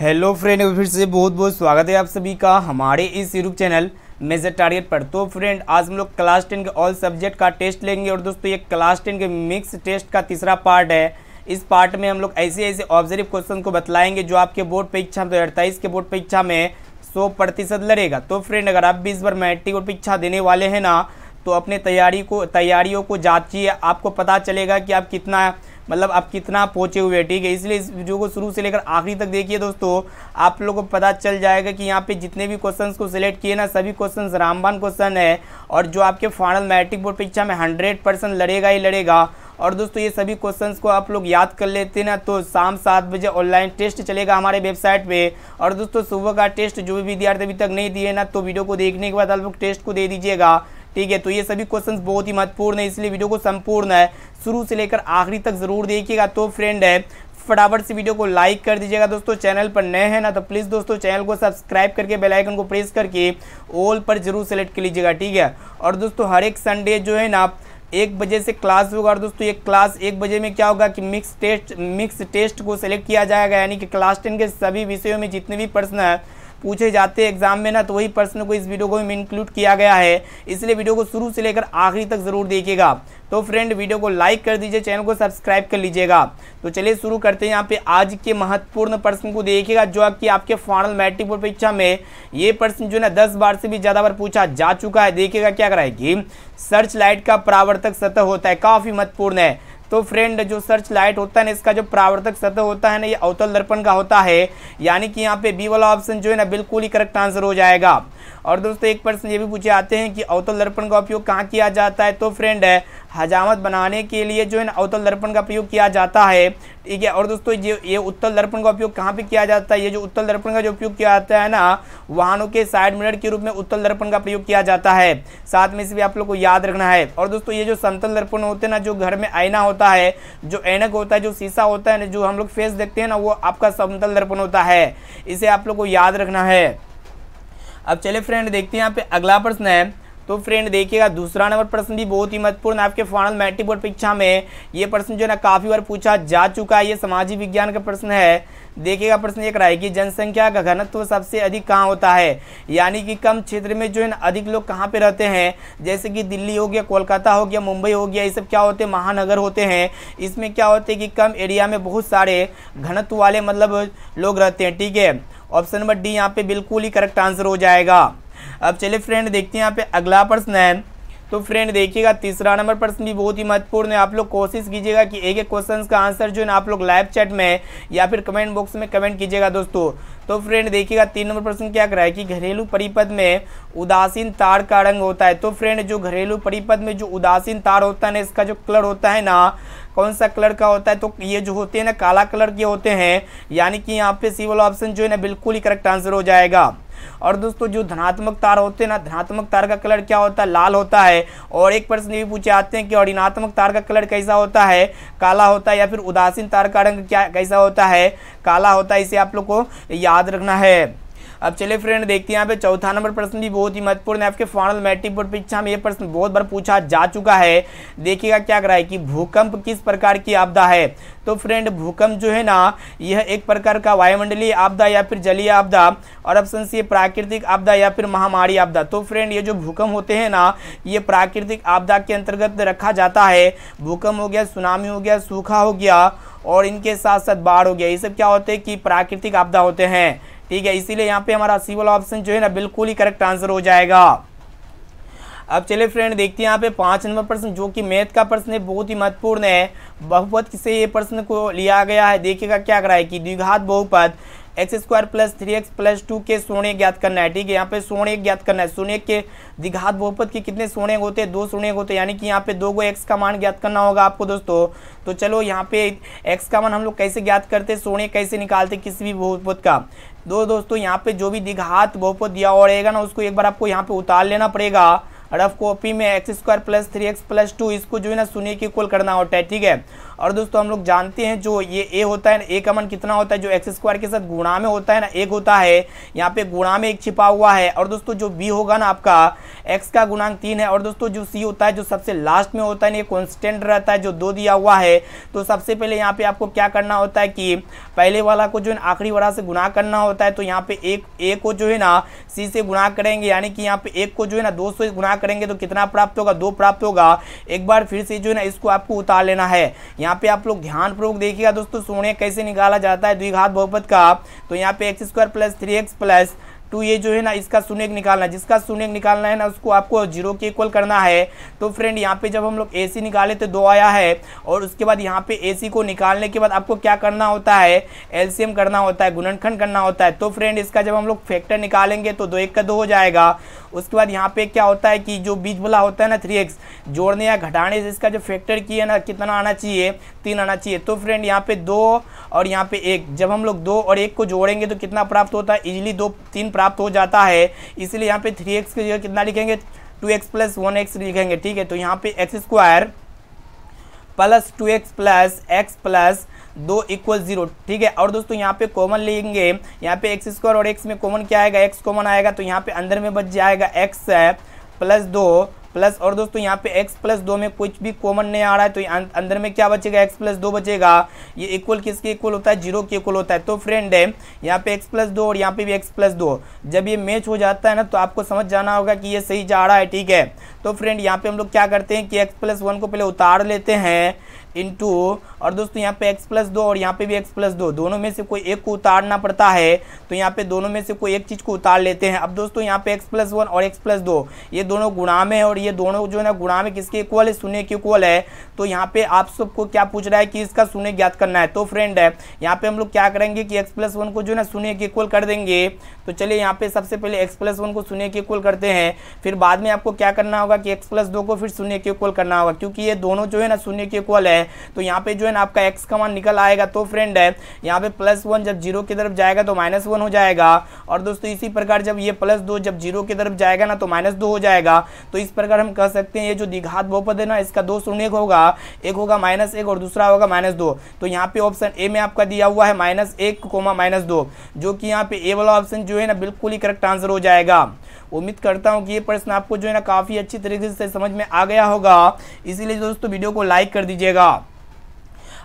hello friend फिर से बहुत बहुत स्वागत है आप सभी का हमारे इस यूट्यूब चैनल मेजर टारगेट पर तो फ्रेंड आज हम लोग क्लास टेन के ऑल सब्जेक्ट का टेस्ट लेंगे और दोस्तों ये क्लास टेन के मिक्स टेस्ट का तीसरा पार्ट है इस पार्ट में हम लोग ऐसे ऐसे ऑब्जर्व क्वेश्चन को बतलाएंगे जो आपके बोर्ड परीक्षा में दो अड़तालीस के बोर्ड परीक्षा में सौ प्रतिशत लड़ेगा तो फ्रेंड अगर आप भी इस बार मैट्रिक और परीक्षा देने वाले हैं ना तो अपने तैयारी को तैयारियों को जाँचिए आपको पता चलेगा कि आप कितना मतलब आप कितना पहुँचे हुए हैं ठीक है इसलिए इस वीडियो को शुरू से लेकर आखिरी तक देखिए दोस्तों आप लोगों को पता चल जाएगा कि यहाँ पे जितने भी क्वेश्चन को सिलेक्ट किए ना सभी क्वेश्चन रामबान क्वेश्चन है और जो आपके फाइनल मैट्रिक बोर्ड परीक्षा में हंड्रेड लड़ेगा ही लड़ेगा और दोस्तों ये सभी क्वेश्चंस को आप लोग याद कर लेते ना तो शाम सात बजे ऑनलाइन टेस्ट चलेगा हमारे वेबसाइट पे और दोस्तों सुबह का टेस्ट जो भी विद्यार्थी अभी तक नहीं दिए ना तो वीडियो को देखने के बाद आप लोग टेस्ट को दे दीजिएगा ठीक है तो ये सभी क्वेश्चंस बहुत ही महत्वपूर्ण है इसलिए वीडियो को संपूर्ण है शुरू से लेकर आखिरी तक ज़रूर देखिएगा तो फ्रेंड है फटाफट से वीडियो को लाइक कर दीजिएगा दोस्तों चैनल पर नए हैं ना तो प्लीज़ दोस्तों चैनल को सब्सक्राइब करके बेल आइकन को प्रेस करके ऑल पर जरूर सेलेक्ट कर लीजिएगा ठीक है और दोस्तों हर एक संडे जो है ना एक बजे से क्लास होगा और दोस्तों ये क्लास एक बजे में क्या होगा कि मिक्स टेस्ट मिक्स टेस्ट को सेलेक्ट किया जाएगा यानी कि क्लास टेन के सभी विषयों में जितने भी प्रश्न है पूछे जाते हैं एग्जाम में ना तो वही प्रश्न को इस वीडियो को भी इंक्लूड किया गया है इसलिए वीडियो को शुरू से लेकर आखिरी तक ज़रूर देखिएगा तो फ्रेंड वीडियो को लाइक कर दीजिए चैनल को सब्सक्राइब कर लीजिएगा तो चलिए शुरू करते हैं यहाँ पे आज के महत्वपूर्ण प्रश्न को देखिएगा जो कि आपके फाइनल मैट्रिक परीक्षा में ये प्रश्न जो है ना दस बार से भी ज़्यादा बार पूछा जा चुका है देखिएगा क्या कराएगी सर्च लाइट का प्रावर्तक सतह होता है काफ़ी महत्वपूर्ण है तो फ्रेंड जो सर्च लाइट होता है ना इसका जो प्रावर्तक सतह होता है ना ये अवतल दर्पण का होता है यानी कि यहाँ पे बी वाला ऑप्शन जो है ना बिल्कुल ही करेक्ट आंसर हो जाएगा और दोस्तों एक प्रश्न ये भी पूछे आते हैं कि अवतल दर्पण का उपयोग कहाँ किया जाता है तो फ्रेंड है हजामत बनाने के लिए जो है ना अवतल दर्पण का प्रयोग किया जाता है ठीक है और दोस्तों ये ये उत्तल दर्पण का उपयोग कहाँ पे किया जाता है ये जो उत्तल दर्पण का जो उपयोग किया जाता है ना वाहनों के साइड मिरर के रूप में उत्तल दर्पण का प्रयोग किया जाता है साथ में इसे भी आप लोग को याद रखना है और दोस्तों ये जो समतल दर्पण होते हैं ना जो घर में आईना होता है जो ऐनक होता है जो शीशा होता है ना जो हम लोग फेस देखते हैं ना वो आपका समतल दर्पण होता है इसे आप लोग को याद रखना है अब चले फ्रेंड देखते हैं यहाँ पे अगला प्रश्न है तो फ्रेंड देखिएगा दूसरा नंबर प्रश्न भी बहुत ही महत्वपूर्ण आपके फाइनल मैट्रिक बोर्ड परीक्षा में ये प्रश्न जो है ना काफ़ी बार पूछा जा चुका है ये सामाजिक विज्ञान का प्रश्न है देखिएगा प्रश्न एक रहा है कि जनसंख्या का घनत्व सबसे अधिक कहाँ होता है यानी कि कम क्षेत्र में जो है ना अधिक लोग कहाँ पे रहते हैं जैसे कि दिल्ली हो गया कोलकाता हो गया मुंबई हो गया ये सब क्या होते हैं महानगर होते हैं इसमें क्या होते हैं कि कम एरिया में बहुत सारे घनत्व वाले मतलब लोग रहते हैं ठीक है ऑप्शन नंबर डी यहाँ पे बिल्कुल ही करेक्ट आंसर हो जाएगा अब चले फ्रेंड देखते हैं यहाँ पे अगला प्रश्न है तो फ्रेंड देखिएगा तीसरा नंबर प्रश्न भी बहुत ही महत्वपूर्ण है आप लोग कोशिश कीजिएगा कि एक एक क्वेश्चन का आंसर जो है आप लोग लाइव चैट में या फिर कमेंट बॉक्स में कमेंट कीजिएगा दोस्तों तो फ्रेंड देखिएगा तीन नंबर प्रश्न क्या करा है कि घरेलू परिपथ में उदासीन तार का रंग होता है तो फ्रेंड जो घरेलू परिपथ में जो उदासीन तार होता है ना इसका जो कलर होता है ना कौन सा कलर का होता है तो ये जो होते हैं ना काला कलर के होते हैं यानी कि यहाँ पे सी वाला ऑप्शन जो है ना बिल्कुल ही करेक्ट आंसर हो जाएगा और दोस्तों जो धनात्मक तार होते हैं ना धनात्मक तार का कलर क्या होता है लाल होता है और एक प्रश्न ये पूछे आते हैं कि और ऋणात्मक तार का कलर कैसा होता है काला होता है या फिर उदासीन तार का रंग क्या कैसा होता है काला होता है इसे आप लोग को याद रखना है अब चलिए फ्रेंड देखते हैं यहाँ पे चौथा नंबर प्रश्न भी बहुत ही महत्वपूर्ण है आपके फाइनल मैट्रिक बोर्ड परीक्षा में ये प्रश्न बहुत बार पूछा जा चुका है देखिएगा क्या रहा है कि भूकंप किस प्रकार की आपदा है तो फ्रेंड भूकंप जो है ना यह एक प्रकार का वायुमंडलीय आपदा या फिर जलीय आपदा और ऑप्शन सी प्राकृतिक आपदा या फिर महामारी आपदा तो फ्रेंड ये जो भूकंप होते हैं ना ये प्राकृतिक आपदा के अंतर्गत रखा जाता है भूकंप हो गया सुनामी हो गया सूखा हो गया और इनके साथ साथ बाढ़ हो गया ये सब क्या होते हैं कि प्राकृतिक आपदा होते हैं ठीक है इसीलिए यहाँ पे हमारा सी वाला ऑप्शन जो है ना बिल्कुल ही करेक्ट आंसर हो जाएगा अब चले फ्रेंड देखते हैं यहाँ पे पांच नंबर प्रश्न जो कि मैथ का प्रश्न है बहुत ही महत्वपूर्ण है बहुपद से ये प्रश्न को लिया गया है देखिएगा क्या करा है कि द्विघात बहुपद x square plus three x plus two के सोने ज्ञात करना है ठीक है यहाँ पे सोने ज्ञात करना है सोने के दिघात बहुपत के कितने सोने होते हैं दो सोने होते हैं यानी कि यहाँ पे दो गो एक्स का मान ज्ञात करना होगा आपको दोस्तों तो चलो यहाँ पे एक्स का मान हम लोग कैसे ज्ञात करते हैं सोने कैसे निकालते किसी भी बहुपत का दो दोस्तों यहाँ पे जो भी दिघात बहुपत दिया हुआ रहेगा ना उसको एक बार आपको यहाँ पे उतार लेना पड़ेगा रफ कॉपी में x square plus three x plus two इसको जो है ना शून्य की कुल करना होता है ठीक है और दोस्तों हम लोग जानते हैं जो ये ए होता है ना ए कमन कितना होता है जो एक्स स्क्वायर के साथ गुणा में होता है ना एक होता है यहाँ पे गुणा में एक छिपा हुआ है और दोस्तों जो बी होगा ना आपका एक्स का गुणांक तीन है और दोस्तों जो सी होता है जो सबसे लास्ट में होता है ना ये कॉन्स्टेंट रहता है जो दो दिया हुआ है तो सबसे पहले यहाँ पे आपको क्या करना होता है कि पहले वाला को जो है आखिरी वाला से गुणा करना होता है तो यहाँ पे एक ए को जो है ना सी से गुणा करेंगे यानी कि यहाँ पे एक को जो है ना दो से गुणा करेंगे तो कितना प्राप्त होगा दो प्राप्त होगा एक बार फिर से जो है ना इसको आपको उतार लेना है यहाँ पे आप लोग ध्यानपूर्वक देखिएगा दोस्तों शून्य कैसे निकाला जाता है द्विघात बहुपद का तो यहाँ पे x square plus three x plus two ये जो है ना इसका शून्य निकालना जिसका शून्य निकालना है ना उसको आपको जीरो के इक्वल करना है तो फ्रेंड यहाँ पे जब हम लोग ए निकाले तो दो आया है और उसके बाद यहाँ पे ए को निकालने के बाद आपको क्या करना होता है एलसीएम करना होता है गुणनखंड करना होता है तो फ्रेंड इसका जब हम लोग फैक्टर निकालेंगे तो दो एक का दो हो जाएगा उसके बाद यहाँ पे क्या होता है कि जो बीच वाला होता है ना थ्री एक्स जोड़ने या घटाने से इसका जो फैक्टर की है ना कितना आना चाहिए तीन आना चाहिए तो फ्रेंड यहाँ पे दो और यहाँ पे एक जब हम लोग दो और एक को जोड़ेंगे तो कितना प्राप्त होता है इजिली दो तीन प्राप्त प्राप्त हो जाता है इसलिए यहाँ पे थ्री एक्स की जगह कितना लिखेंगे two x plus one x लिखेंगे ठीक है तो यहाँ पे x square plus two x plus x plus दो इक्वल जीरो ठीक है और दोस्तों यहाँ पे कॉमन लेंगे यहाँ पे एक्स स्क्वायर और एक्स में कॉमन क्या आएगा एक्स कॉमन आएगा तो यहाँ पे अंदर में बच जाएगा एक्स प्लस दो प्लस और दोस्तों यहाँ पे x प्लस दो में कुछ भी कॉमन नहीं आ रहा है तो अंदर में क्या बचेगा x प्लस दो बचेगा ये इक्वल किसके इक्वल होता है जीरो के इक्वल होता है तो फ्रेंड है यहाँ पे x प्लस दो और यहाँ पे भी x प्लस दो जब ये मैच हो जाता है ना तो आपको समझ जाना होगा कि ये सही जा रहा है ठीक है तो फ्रेंड यहाँ पे हम लोग क्या करते हैं कि एक्स प्लस वन को पहले उतार लेते हैं इंटू और दोस्तों यहाँ पे x प्लस दो और यहाँ पे भी x प्लस दो दोनों में से कोई एक को उतारना पड़ता है तो यहाँ पे दोनों में से कोई एक चीज़ को उतार लेते हैं अब दोस्तों यहाँ पे x प्लस वन और x प्लस दो ये दोनों गुणा में है और ये दोनों जो है ना गुणा में किसके इक्वल है शून्य के इक्वल है तो यहाँ पे आप सबको क्या पूछ रहा है कि इसका शून्य ज्ञात करना है तो फ्रेंड है यहाँ पे हम लोग क्या करेंगे कि एक्स प्लस वन को जो है ना शून्य के इक्वल कर देंगे तो चलिए यहाँ पे सबसे पहले एक्स प्लस वन को शून्य के इक्वल करते हैं फिर बाद में आपको क्या करना होगा कि एक्स प्लस दो को फिर शून्य के इक्वल करना होगा क्योंकि ये दोनों जो है ना शून्य के इक्वल है तो यहाँ पे जो है ना आपका एक्स का मान निकल आएगा तो फ्रेंड है यहाँ पे प्लस वन जब जीरो की तरफ जाएगा तो माइनस वन हो जाएगा और दोस्तों इसी प्रकार जब ये प्लस दो जब जीरो की तरफ जाएगा ना तो माइनस दो हो जाएगा तो इस प्रकार हम कह सकते हैं ये जो दिघात बहुपद है ना इसका दो शून्य एक होगा एक होगा माइनस एक और दूसरा होगा माइनस दो तो यहाँ पे ऑप्शन ए में आपका दिया हुआ है माइनस एक कोमा माइनस दो जो कि यहाँ पे ए वाला ऑप्शन जो है ना बिल्कुल ही करेक्ट आंसर हो जाएगा उम्मीद करता हूँ कि ये प्रश्न आपको जो है ना काफ़ी अच्छी तरीके से समझ में आ गया होगा इसीलिए दोस्तों वीडियो को लाइक कर दीजिएगा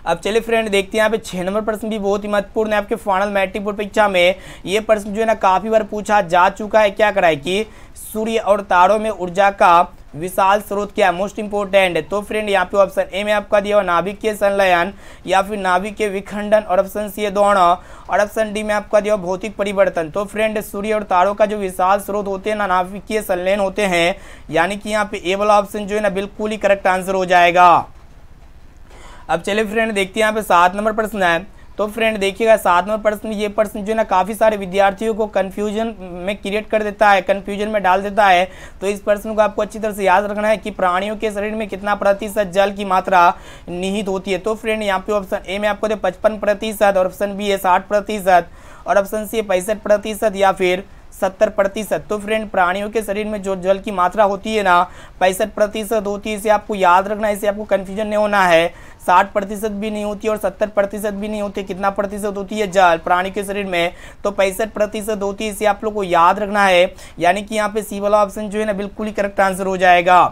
अब चलिए फ्रेंड देखते हैं यहाँ पे छः नंबर प्रश्न भी बहुत ही महत्वपूर्ण है आपके फाइनल मैट्रिक बोर्ड परीक्षा में ये प्रश्न जो है ना काफ़ी बार पूछा जा चुका है क्या कराए कि सूर्य और तारों में ऊर्जा का विशाल स्रोत क्या है मोस्ट इंपोर्टेंट है तो फ्रेंड यहाँ पे ऑप्शन ए में आपका दिया हुआ नाभिक के संलयन या फिर नाभिक के विखंडन और ऑप्शन सी है और ऑप्शन डी में आपका दिया हुआ भौतिक परिवर्तन तो फ्रेंड सूर्य और तारों का जो विशाल स्रोत होते हैं ना नाभिकीय संलयन होते हैं यानी कि यहाँ पे ए वाला ऑप्शन जो है ना बिल्कुल ही करेक्ट आंसर हो जाएगा अब चलिए फ्रेंड देखते हैं यहाँ पे सात नंबर प्रश्न है तो फ्रेंड देखिएगा सात नंबर प्रश्न ये प्रश्न जो है ना काफ़ी सारे विद्यार्थियों को कन्फ्यूजन में क्रिएट कर देता है कन्फ्यूजन में डाल देता है तो इस प्रश्न को आपको अच्छी तरह से याद रखना है कि प्राणियों के शरीर में कितना प्रतिशत जल की मात्रा निहित होती है तो फ्रेंड यहाँ पे ऑप्शन ए में आपको दे पचपन प्रतिशत और ऑप्शन बी है साठ प्रतिशत और ऑप्शन सी है पैंसठ प्रतिशत या फिर सत्तर प्रतिशत तो फ्रेंड प्राणियों के शरीर में जो जल की मात्रा होती है ना पैंसठ प्रतिशत होती है इसे आपको याद रखना है इसे आपको कन्फ्यूजन नहीं होना है साठ प्रतिशत भी नहीं होती और सत्तर प्रतिशत भी नहीं होती कितना प्रतिशत होती है जल प्राणी के शरीर में तो पैंसठ प्रतिशत होती है इसे आप लोग को याद रखना है यानी कि यहाँ पे सी वाला ऑप्शन जो है ना बिल्कुल ही करेक्ट आंसर हो जाएगा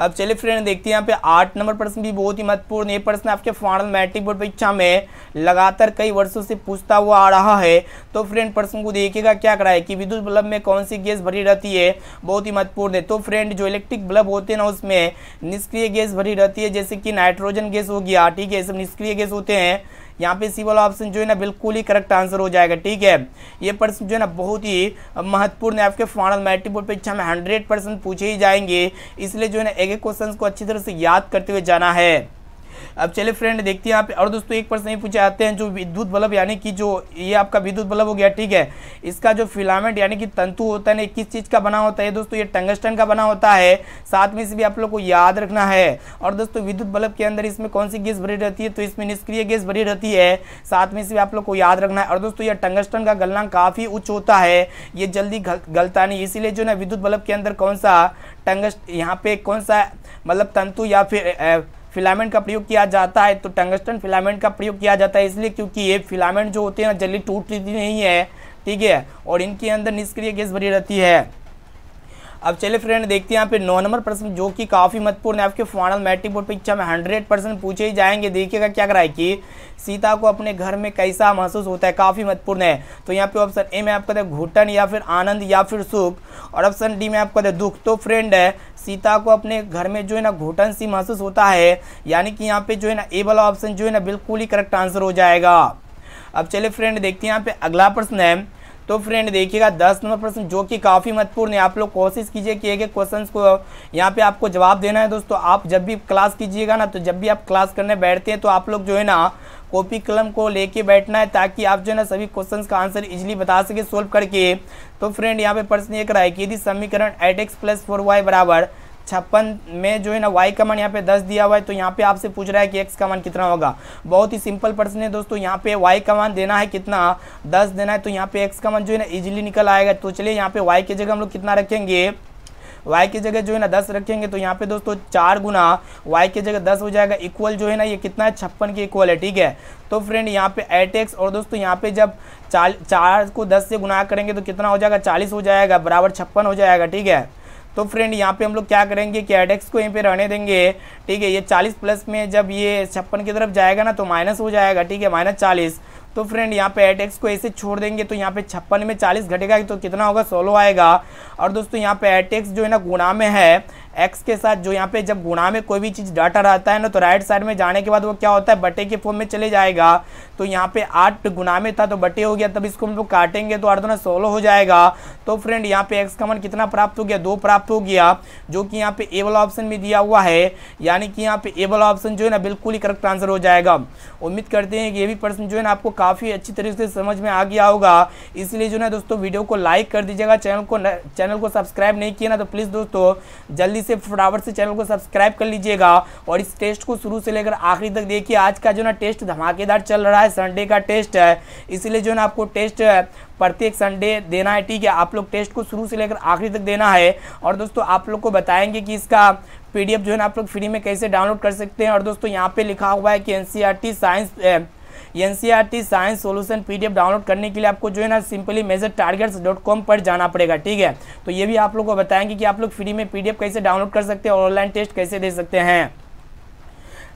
अब चलिए फ्रेंड देखते हैं यहाँ पे आठ नंबर प्रश्न भी बहुत ही महत्वपूर्ण ये प्रश्न आपके फाइनल मैट्रिक बोर्ड परीक्षा में लगातार कई वर्षों से पूछता हुआ आ रहा है तो फ्रेंड प्रश्न को देखिएगा क्या करा है कि विद्युत बल्ब में कौन सी गैस भरी रहती है बहुत ही महत्वपूर्ण है तो फ्रेंड जो इलेक्ट्रिक बल्ब होते हैं ना उसमें निष्क्रिय गैस भरी रहती है जैसे कि नाइट्रोजन गैस हो गया ठीक है सब निष्क्रिय गैस होते हैं यहाँ पे सी वाला ऑप्शन जो है ना बिल्कुल ही करेक्ट आंसर हो जाएगा ठीक है ये प्रश्न जो है ना बहुत ही महत्वपूर्ण है आपके फाइनल मैट्रिक बोर्ड परीक्षा में हंड्रेड पूछे ही जाएंगे इसलिए जो है ना एक एक क्वेश्चन को अच्छी तरह से याद करते हुए जाना है अब चले फ्रेंड देखते हैं यहाँ पे और दोस्तों एक प्रश्न ये पूछे आते हैं जो विद्युत बल्ब यानी कि जो ये आपका विद्युत बल्ब हो गया ठीक है इसका जो फिलामेंट यानी कि तंतु होता है ना किस चीज़ का बना होता है दोस्तों ये टंगस्टन का बना होता है साथ में इसे भी आप लोग को याद रखना है और दोस्तों विद्युत बल्ब के अंदर इसमें कौन सी गैस भरी रहती है तो इसमें निष्क्रिय गैस भरी रहती है साथ में इसे भी आप लोग को याद रखना है और दोस्तों यह टंगस्टन का गलना काफ़ी उच्च होता है ये जल्दी गलता नहीं इसीलिए जो ना विद्युत बल्ब के अंदर कौन सा टंगस्ट यहाँ पे कौन सा मतलब तंतु या फिर फिलामेंट का प्रयोग किया जाता है तो टंगस्टन फिलामेंट का प्रयोग किया जाता है इसलिए क्योंकि ये फिलामेंट जो होते हैं ना जल्दी टूटती नहीं है ठीक है और इनके अंदर निष्क्रिय गैस भरी रहती है अब चलिए फ्रेंड देखते हैं यहाँ पे नौ नंबर प्रश्न जो कि काफ़ी महत्वपूर्ण है आपके फाइनल मैट्रिक बोर्ड परीक्षा में हंड्रेड परसेंट पूछे ही जाएंगे देखिएगा क्या कराए कि सीता को अपने घर में कैसा महसूस होता है काफ़ी महत्वपूर्ण है तो यहाँ पे ऑप्शन ए में आपका घुटन या फिर आनंद या फिर सुख और ऑप्शन डी में आपका दुख तो फ्रेंड है सीता को अपने घर में जो है ना घुटन सी महसूस होता है यानी कि यहाँ पे जो है ना ए वाला ऑप्शन जो है ना बिल्कुल ही करेक्ट आंसर हो जाएगा अब चलिए फ्रेंड देखते हैं यहाँ पे अगला प्रश्न है तो फ्रेंड देखिएगा दस नंबर प्रश्न जो कि काफ़ी महत्वपूर्ण है आप लोग कोशिश कीजिए कि एक एक क्वेश्चन को यहाँ पे आपको जवाब देना है दोस्तों आप जब भी क्लास कीजिएगा ना तो जब भी आप क्लास करने बैठते हैं तो आप लोग जो है ना कॉपी कलम को लेके बैठना है ताकि आप जो है ना सभी क्वेश्चन का आंसर इजिली बता सके सोल्व करके तो फ्रेंड यहाँ पे प्रश्न ये कराए कि यदि समीकरण eight x plus four y बराबर छप्पन में जो है ना वाई का मन यहाँ पे दस दिया हुआ है तो यहाँ पे आपसे पूछ रहा है कि एक्स का मान कितना होगा बहुत ही सिंपल प्रश्न है दोस्तों यहाँ पे वाई का मन देना है कितना दस देना है तो यहाँ पे एक्स का मन जो है ना इजिली निकल आएगा तो चलिए यहाँ पे वाई की जगह हम लोग कितना रखेंगे वाई की जगह जो है ना दस रखेंगे तो यहाँ पे दोस्तों चार गुना वाई की जगह दस हो जाएगा इक्वल जो है ना ये कितना है छप्पन की इक्वल है ठीक है तो फ्रेंड यहाँ पे एट एक्स और दोस्तों यहाँ पे जब चाल चार को दस से गुना करेंगे तो कितना हो जाएगा चालीस हो जाएगा बराबर छप्पन हो जाएगा ठीक है तो फ्रेंड यहाँ पे हम लोग क्या करेंगे कि एडेक्स को यहीं पे रहने देंगे ठीक है ये 40 प्लस में जब ये छप्पन की तरफ जाएगा ना तो माइनस हो जाएगा ठीक है माइनस चालीस तो फ्रेंड यहाँ पे एट एक्स को ऐसे छोड़ देंगे तो यहाँ पे छप्पन में चालीस घटेगा तो कितना होगा सोलह आएगा और दोस्तों यहाँ पे एट एक्स जो है ना गुणा में है एक्स के साथ जो यहाँ पे जब गुणा में कोई भी चीज़ डाटा रहता है ना तो राइट साइड में जाने के बाद वो क्या होता है बटे के फॉर्म में चले जाएगा तो यहाँ पे आठ गुना में था तो बटे हो गया तब इसको हम लोग काटेंगे तो आठ दो सोलह हो जाएगा तो फ्रेंड यहाँ पे एक्स का मन कितना प्राप्त हो गया दो प्राप्त हो गया जो कि यहाँ पे ए वाला ऑप्शन में दिया हुआ है यानी कि यहाँ पे ए वाला ऑप्शन जो है ना बिल्कुल ही करेक्ट आंसर हो जाएगा उम्मीद करते हैं कि ये भी प्रश्न जो है ना आपको काफ़ी अच्छी तरीके से समझ में आ गया होगा इसलिए जो है दोस्तों वीडियो को लाइक कर दीजिएगा चैनल को चैनल को सब्सक्राइब नहीं किया ना तो प्लीज़ दोस्तों जल्दी से फटाफट से चैनल को सब्सक्राइब कर लीजिएगा और इस टेस्ट को शुरू से लेकर आखिरी तक देखिए आज का जो ना टेस्ट धमाकेदार चल रहा है संडे का टेस्ट है इसलिए जो ना आपको टेस्ट प्रत्येक संडे देना है ठीक है आप लोग टेस्ट को शुरू से लेकर आखिरी तक देना है और दोस्तों आप लोग को बताएंगे कि इसका पीडीएफ जो है ना आप लोग फ्री में कैसे डाउनलोड कर सकते हैं और दोस्तों यहाँ पे लिखा हुआ है कि एनसीईआरटी साइंस ये एन साइंस सोल्यूशन पी डाउनलोड करने के लिए आपको जो है ना simply major targets dot com पर जाना पड़ेगा ठीक है तो ये भी आप लोग को बताएंगे कि आप लोग फ्री में पी कैसे डाउनलोड कर सकते हैं ऑनलाइन टेस्ट कैसे दे सकते हैं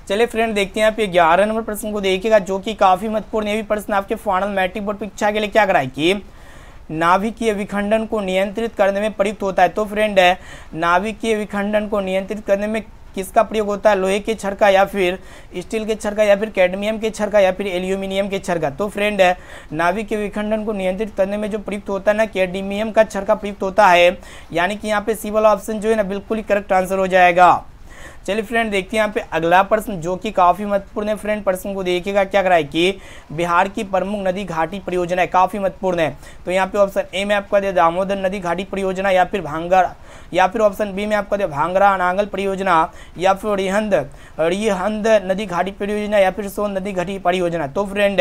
चले फ्रेंड देखते हैं आप ये ग्यारह नंबर प्रश्न को देखिएगा जो कि काफ़ी महत्वपूर्ण ये भी प्रश्न आपके फाइनल मैट्रिक बोर्ड परीक्षा के लिए क्या कराए कि नाभिकीय विखंडन को नियंत्रित करने में प्रयुक्त होता है तो फ्रेंड है नाभिकीय विखंडन को नियंत्रित करने में किसका प्रयोग होता है लोहे के छड़ का या फिर स्टील के छड़ का या फिर कैडमियम के छड़ का या फिर एल्यूमिनियम के छड़ का तो फ्रेंड है नाभिक के विखंडन को नियंत्रित करने में जो प्रयुक्त होता है ना कैडमियम का छड़ का प्रयुक्त होता है यानी कि यहाँ पे सी वाला ऑप्शन जो है ना बिल्कुल ही करेक्ट आंसर हो जाएगा चलिए फ्रेंड देखते हैं यहाँ पे अगला प्रश्न जो कि काफ़ी महत्वपूर्ण है फ्रेंड प्रश्न को देखिएगा क्या कराए कि बिहार की प्रमुख नदी घाटी परियोजना है काफ़ी महत्वपूर्ण है तो यहाँ पे ऑप्शन ए में आपका दामोदर नदी घाटी परियोजना या फिर भांगड़ या फिर ऑप्शन बी में आपका दिया भांगरा अनांगल परियोजना या फिर रिहंद रिहंद नदी घाटी परियोजना या फिर सोन नदी घाटी परियोजना तो फ्रेंड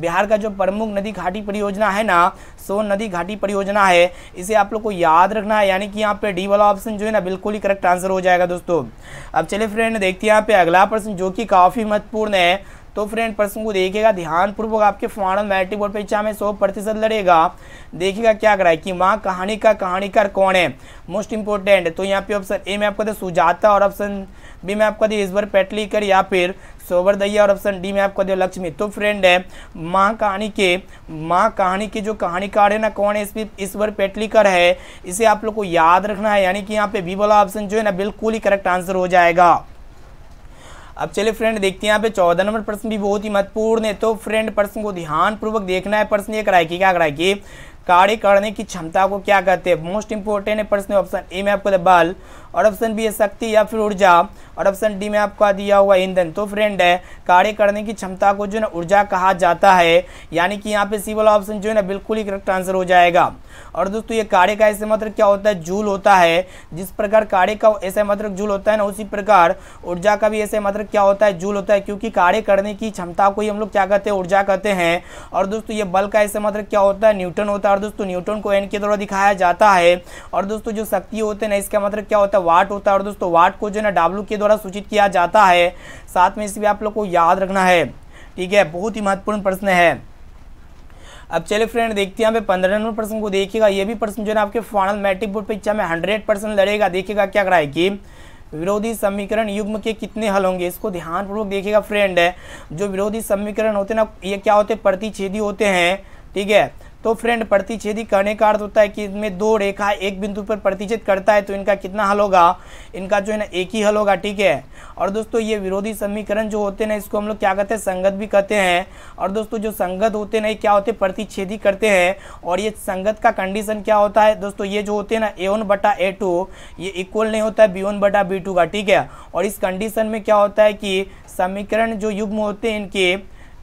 बिहार का जो प्रमुख नदी घाटी परियोजना है ना सोन नदी घाटी परियोजना है इसे आप लोग को याद रखना है यानी कि यहाँ पे डी वाला ऑप्शन जो है ना बिल्कुल ही करेक्ट आंसर हो जाएगा दोस्तों अब चले फ्रेंड देखते हैं यहाँ पे अगला प्रश्न जो कि काफ़ी महत्वपूर्ण है तो फ्रेंड प्रश्न को देखिएगा पूर्वक आपके फॉरन मैट्रिक बोर्ड परीक्षा में सौ प्रतिशत लड़ेगा देखिएगा क्या कराए कि माँ कहानी का कहानीकार कौन है मोस्ट इंपोर्टेंट तो यहाँ पे ऑप्शन ए में दे सुजाता और ऑप्शन बी में आपका दिया ईश्वर पेटलीकर या फिर सोवर दैया और ऑप्शन डी में आपको दे लक्ष्मी तो फ्रेंड है माँ कहानी के माँ कहानी के जो कहानीकार है ना कौन है इस ईश्वर पेटलीकर है इसे आप लोग को याद रखना है यानी कि यहाँ पे बी वाला ऑप्शन जो है ना बिल्कुल ही करेक्ट आंसर हो जाएगा अब चले फ्रेंड देखते हैं यहाँ पे चौदह नंबर प्रश्न भी बहुत ही महत्वपूर्ण है तो फ्रेंड प्रश्न को ध्यानपूर्वक देखना है प्रश्न ये कराए की क्या कराए की कार्य करने की क्षमता को क्या कहते हैं मोस्ट इंपोर्टेंट है प्रश्न ऑप्शन ए में आपको बल और ऑप्शन बी है शक्ति या फिर ऊर्जा और ऑप्शन डी में आपका दिया हुआ ईंधन तो फ्रेंड है कार्य करने की क्षमता को जो है ना ऊर्जा कहा जाता है यानी कि यहाँ पे सी वाला ऑप्शन जो है ना बिल्कुल ही करेक्ट आंसर हो जाएगा और दोस्तों ये कार्य का ऐसे मात्र क्या होता है जूल होता है जिस प्रकार कार्य का ऐसे मात्र जूल होता है ना उसी प्रकार ऊर्जा का भी ऐसे मात्र क्या होता है जूल होता है क्योंकि कार्य करने की क्षमता को ही हम लोग क्या कहते हैं ऊर्जा कहते हैं और दोस्तों ये बल का ऐसे मात्र क्या होता है न्यूटन होता है और दोस्तों न्यूटन को एन के द्वारा दिखाया जाता है और दोस्तों जो शक्ति होते हैं ना इसका मतलब क्या होता है वाट होता है और दोस्तों वाट को जो है ना डब्ल्यू के द्वारा सूचित किया जाता है साथ में इसे भी आप लोग को याद रखना है ठीक है बहुत ही महत्वपूर्ण प्रश्न है अब चलिए फ्रेंड देखते हैं यहाँ पे पंद्रह नंबर प्रश्न को देखिएगा ये भी प्रश्न जो है आपके फाइनल मैट्रिक बोर्ड परीक्षा में हंड्रेड परसेंट लड़ेगा देखिएगा क्या कराए कि विरोधी समीकरण युग्म के कितने हल होंगे इसको ध्यानपूर्वक देखिएगा फ्रेंड है जो विरोधी समीकरण होते हैं ना ये क्या होते हैं प्रतिच्छेदी होते हैं ठीक है तो फ्रेंड प्रतिच्छेदी करने का अर्थ होता है कि इनमें दो रेखा एक बिंदु पर प्रतिच्छेद करता है तो इनका कितना हल होगा इनका जो है ना एक ही हल होगा ठीक है और दोस्तों ये विरोधी समीकरण जो होते हैं ना इसको हम लोग क्या कहते हैं संगत भी कहते हैं और दोस्तों जो संगत होते ना क्या होते हैं प्रतिच्छेदी करते हैं और ये संगत का कंडीशन क्या होता है दोस्तों ये जो होते हैं ना ए वन बटा ए टू ये इक्वल नहीं होता है बी वन बटा बी टू का ठीक है और इस कंडीशन में क्या होता है कि समीकरण जो युग्म होते हैं इनके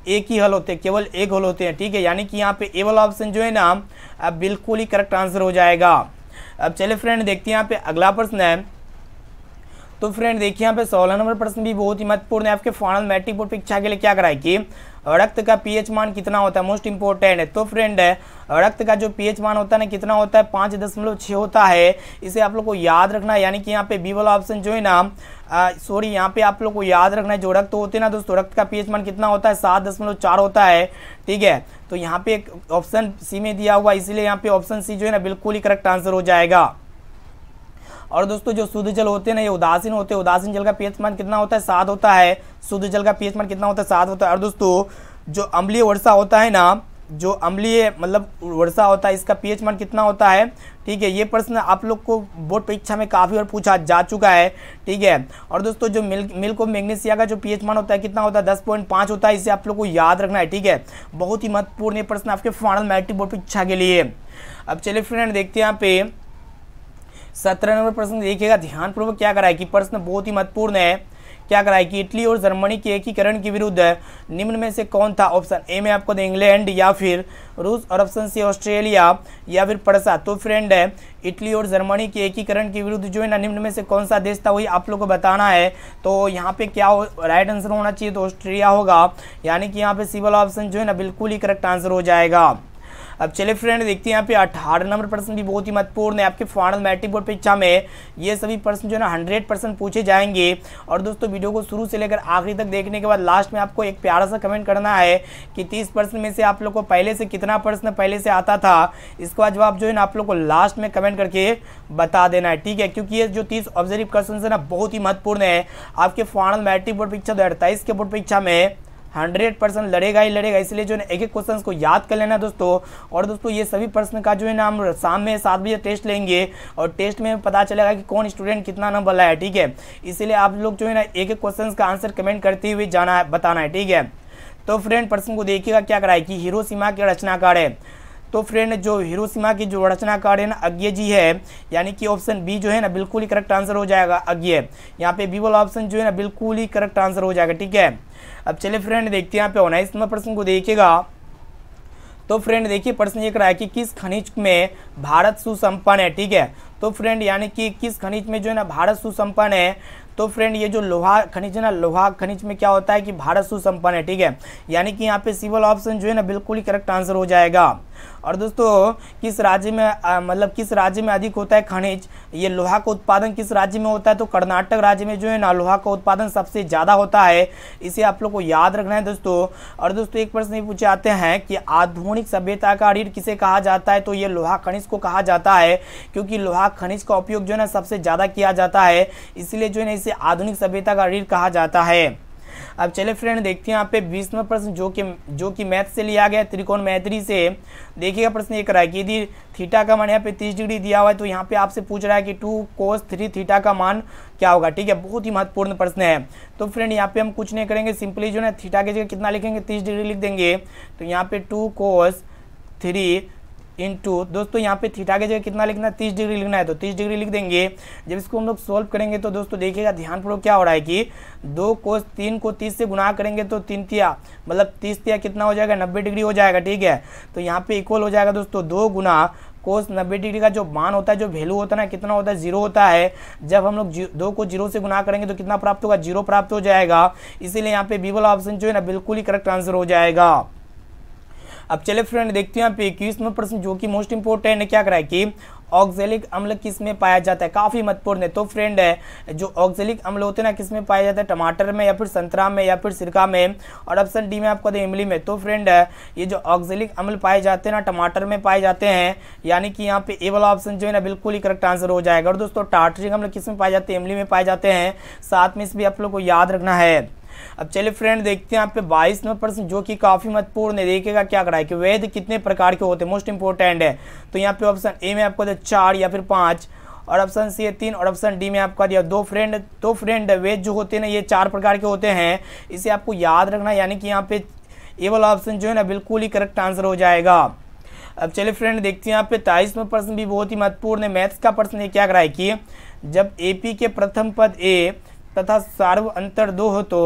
एक ही हल होते हैं केवल एक हल होते हैं ठीक है यानी कि यहाँ पे ए वाला ऑप्शन जो है ना अब बिल्कुल ही करेक्ट आंसर हो जाएगा अब चले फ्रेंड देखते हैं यहाँ पे अगला प्रश्न है तो फ्रेंड देखिए यहाँ पे सोलह नंबर प्रश्न भी बहुत ही महत्वपूर्ण है आपके फाइनल मैट्रिक बोर्ड परीक्षा के लिए क्या कराएगी रक्त का पीएच मान कितना होता है मोस्ट इंपॉर्टेंट है तो फ्रेंड रक्त का जो पीएच मान होता है ना कितना होता है पाँच दशमलव छः होता है इसे आप लोग को याद रखना है यानी कि यहाँ पे बी वाला ऑप्शन जो है ना सॉरी यहाँ पे आप लोग को याद रखना है जो रक्त होते हैं ना दोस्तों रक्त का पीएच मान कितना होता है सात दशमलव चार होता है ठीक है तो यहाँ पे ऑप्शन सी में दिया हुआ इसीलिए यहाँ पे ऑप्शन सी जो है ना बिल्कुल ही करेक्ट आंसर हो जाएगा और दोस्तों जो शुद्ध जल होते हैं ना ये उदासीन होते हैं उदासीन जल का पीएच मान कितना होता है सात होता है शुद्ध जल का पीएच मान कितना होता है सात होता है और दोस्तों जो अम्लीय वर्षा होता है ना जो अम्लीय मतलब वर्षा होता है इसका पीएच मान कितना होता है ठीक है ये प्रश्न आप लोग को बोर्ड परीक्षा में काफ़ी बार पूछा जा चुका है ठीक है और दोस्तों जो मिल्क मिल्क ऑफ मैग्नीसिया का जो पीएच मान होता है कितना होता है दस पॉइंट पाँच होता है इसे आप लोग को याद रखना है ठीक है बहुत ही महत्वपूर्ण ये प्रश्न आपके फाइनल मैट्रिक बोर्ड परीक्षा के लिए अब चलिए फ्रेंड देखते हैं यहाँ पे सत्रह नंबर प्रश्न देखिएगा ध्यानपूर्वक क्या कराए कि प्रश्न बहुत ही महत्वपूर्ण है क्या कराए कि इटली और जर्मनी के एकीकरण के विरुद्ध निम्न में से कौन था ऑप्शन ए में आपको इंग्लैंड या फिर रूस और ऑप्शन सी ऑस्ट्रेलिया या फिर पड़सा तो फ्रेंड है इटली और जर्मनी के एकीकरण के विरुद्ध जो है ना निम्न में से कौन सा देश था वही आप लोग को बताना है तो यहाँ पे क्या हो राइट आंसर होना चाहिए तो ऑस्ट्रेलिया होगा यानी कि यहाँ पे सिवल ऑप्शन जो है ना बिल्कुल ही करेक्ट आंसर हो जाएगा अब चले फ्रेंड देखते हैं यहाँ पे अठारह नंबर प्रश्न भी बहुत ही महत्वपूर्ण है आपके फाइनल मैट्रिक बोर्ड परीक्षा में ये सभी प्रश्न जो है ना हंड्रेड परसेंट पूछे जाएंगे और दोस्तों वीडियो को शुरू से लेकर आखिरी तक देखने के बाद लास्ट में आपको एक प्यारा सा कमेंट करना है कि तीस परसेंट में से आप लोग को पहले से कितना प्रश्न पहले से आता था इसका जवाब जो है ना आप लोग को लास्ट में कमेंट करके बता देना है ठीक है क्योंकि ये जो तीस ऑब्जर्व क्वेश्चन है ना बहुत ही महत्वपूर्ण है आपके फाइनल मैट्रिक बोर्ड परीक्षा दो के बोर्ड परीक्षा में हंड्रेड परसेंट लड़ेगा ही लड़ेगा इसलिए जो है एक एक क्वेश्चन को याद कर लेना दोस्तों और दोस्तों ये सभी प्रश्न का जो है ना हम शाम में सात बजे टेस्ट लेंगे और टेस्ट में पता चलेगा कि कौन स्टूडेंट कितना नंबर लाया ठीक है इसीलिए आप लोग जो है ना एक एक क्वेश्चन का आंसर कमेंट करते हुए जाना है बताना है ठीक है तो फ्रेंड प्रश्न को देखिएगा क्या कराए कि हीरो सीमा के रचनाकार है तो फ्रेंड जो हिरोशिमा की जो रचनाकार है ना अज्ञे जी है यानी कि ऑप्शन बी जो है ना बिल्कुल ही करेक्ट आंसर हो जाएगा अज्ञे यहाँ पे बी वाला ऑप्शन जो है ना बिल्कुल ही करेक्ट आंसर हो जाएगा ठीक है अब चले फ्रेंड देखते हैं यहाँ पे उन्नीस नंबर प्रश्न को देखिएगा तो फ्रेंड देखिए प्रश्न ये करा है कि किस खनिज में भारत सुसंपन्न है ठीक है तो फ्रेंड यानी कि किस खनिज में जो है ना भारत सुसंपन्न है तो फ्रेंड ये जो लोहा खनिज है ना लोहा खनिज में क्या होता है कि भारत सुसंपन्न है ठीक है यानी कि यहाँ पे सिवल ऑप्शन जो है ना बिल्कुल ही करेक्ट आंसर हो जाएगा और दोस्तों किस राज्य में मतलब किस राज्य में अधिक होता है खनिज ये लोहा का उत्पादन किस राज्य में होता है तो कर्नाटक राज्य में जो है ना लोहा का उत्पादन सबसे ज़्यादा होता है इसे आप लोग को याद रखना है दोस्तों और दोस्तों एक प्रश्न ये पूछे आते हैं कि आधुनिक सभ्यता का रीढ़ किसे कहा जाता है तो ये लोहा खनिज को कहा जाता है क्योंकि लोहा खनिज का उपयोग जो है ना सबसे ज़्यादा किया जाता है इसलिए जो है ना इसे आधुनिक सभ्यता का रीढ़ कहा जाता है अब चले फ्रेंड देखते हैं यहाँ पे बीसवा प्रश्न जो कि जो कि मैथ से लिया गया त्रिकोण मैत्री से देखिएगा प्रश्न ये है कि यदि थीटा का मान यहाँ पे तीस डिग्री दिया हुआ है तो यहाँ पे आपसे पूछ रहा है कि टू कोस थ्री थीटा का मान क्या होगा ठीक है बहुत ही महत्वपूर्ण प्रश्न है तो फ्रेंड यहाँ पे हम कुछ नहीं करेंगे सिंपली जो है थीटा की जगह कितना लिखेंगे तीस डिग्री लिख देंगे तो यहाँ पे टू कोस थ्री टू दोस्तों यहाँ पे थीटा के जगह कितना लिखना है तीस डिग्री लिखना है तो तीस डिग्री लिख देंगे जब इसको हम लोग सोल्व करेंगे तो दोस्तों देखिएगा ध्यानपूर्वक क्या हो रहा है कि दो कोस तीन को तीस से गुना करेंगे तो तीन तिया मतलब तीस तिया कितना हो जाएगा नब्बे डिग्री हो जाएगा ठीक है तो यहाँ पे इक्वल हो जाएगा दोस्तों दो गुना कोस नब्बे डिग्री का जो मान होता है जो वैल्यू होता है ना कितना होता है जीरो होता है जब हम लोग दो को जीरो से गुना करेंगे तो कितना प्राप्त होगा जीरो प्राप्त हो जाएगा इसीलिए यहाँ पे बी वाला ऑप्शन जो है ना बिल्कुल ही करेक्ट आंसर हो जाएगा अब चले फ्रेंड देखते हैं यहाँ पे इक्कीसवें प्रश्न जो कि मोस्ट इंपोर्टेंट है क्या कराए कि ऑक्जेलिक अम्ल किस में पाया जाता है काफ़ी महत्वपूर्ण है तो फ्रेंड है जो ऑक्जेलिक अम्ल होते हैं ना किस में पाया जाता है टमाटर में या फिर संतरा में या फिर सिरका में और ऑप्शन डी में आपको दे इमली में तो फ्रेंड है ये जो ऑक्जेलिक अम्ल पाए जाते हैं ना टमाटर में पाए जाते हैं यानी कि यहाँ पे ए वाला ऑप्शन जो है ना बिल्कुल ही करेक्ट आंसर हो जाएगा और दोस्तों टार्टरिक अम्ल किस में पाए जाते हैं इमली में पाए जाते हैं साथ में इस भी आप लोग को याद रखना है अब चलिए फ्रेंड देखते हैं यहाँ पे बाईस नंबर प्रश्न जो कि काफ़ी महत्वपूर्ण है देखेगा क्या करा है कि वेद कितने प्रकार के होते हैं मोस्ट इंपोर्टेंट है तो यहाँ पे ऑप्शन ए में आपको चार या फिर पांच और ऑप्शन सी है तीन और ऑप्शन डी में आपका दिया दो फ्रेंड दो फ्रेंड वेद जो होते हैं ना ये चार प्रकार के होते हैं इसे आपको याद रखना यानी कि यहाँ पे ये वाला ऑप्शन जो है ना बिल्कुल ही करेक्ट आंसर हो जाएगा अब चलिए फ्रेंड देखते हैं यहाँ पे तेईसवा प्रश्न भी बहुत ही महत्वपूर्ण है मैथ्स का प्रश्न ये क्या कराए कि जब एपी के प्रथम पद ए तथा सार्व अंतर दो हो तो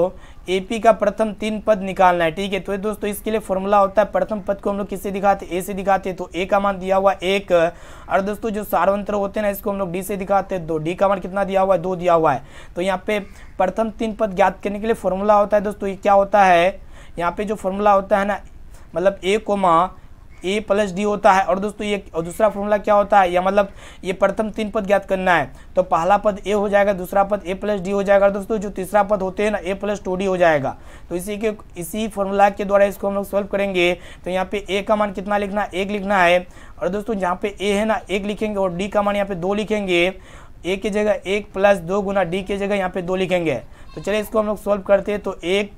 एपी का प्रथम तीन पद निकालना है ठीक है तो दोस्तों इसके लिए फॉर्मूला होता है प्रथम पद को हम लोग किससे दिखाते ए से दिखाते हैं तो ए का मान दिया हुआ एक और दोस्तों जो सार्वंत्र होते हैं ना इसको हम लोग डी से दिखाते हैं दो डी का मान कितना दिया हुआ है दो दिया हुआ है तो यहाँ पे प्रथम तीन पद ज्ञात करने के लिए फॉर्मूला होता है दोस्तों ये क्या होता है यहाँ पे जो फॉर्मूला होता है ना मतलब A comma A plus D होता है और दोस्तों ये और दूसरा फॉर्मूला क्या होता है या मतलब ये प्रथम तीन पद ज्ञात करना है तो पहला पद ए हो जाएगा दूसरा पद ए प्लस डी हो जाएगा और दोस्तों जो तीसरा पद होते हैं ना ए प्लस टू डी हो जाएगा तो इसी के इसी फॉर्मूला के द्वारा इसको हम लोग सॉल्व करेंगे तो यहाँ पे ए का मान कितना लिखना है एक लिखना है और दोस्तों जहाँ पे ए है ना एक लिखेंगे और डी का मान यहाँ पे दो लिखेंगे ए की जगह एक प्लस दो गुना डी की जगह यहाँ पे दो लिखेंगे तो चलिए इसको हम लोग सॉल्व करते हैं तो एक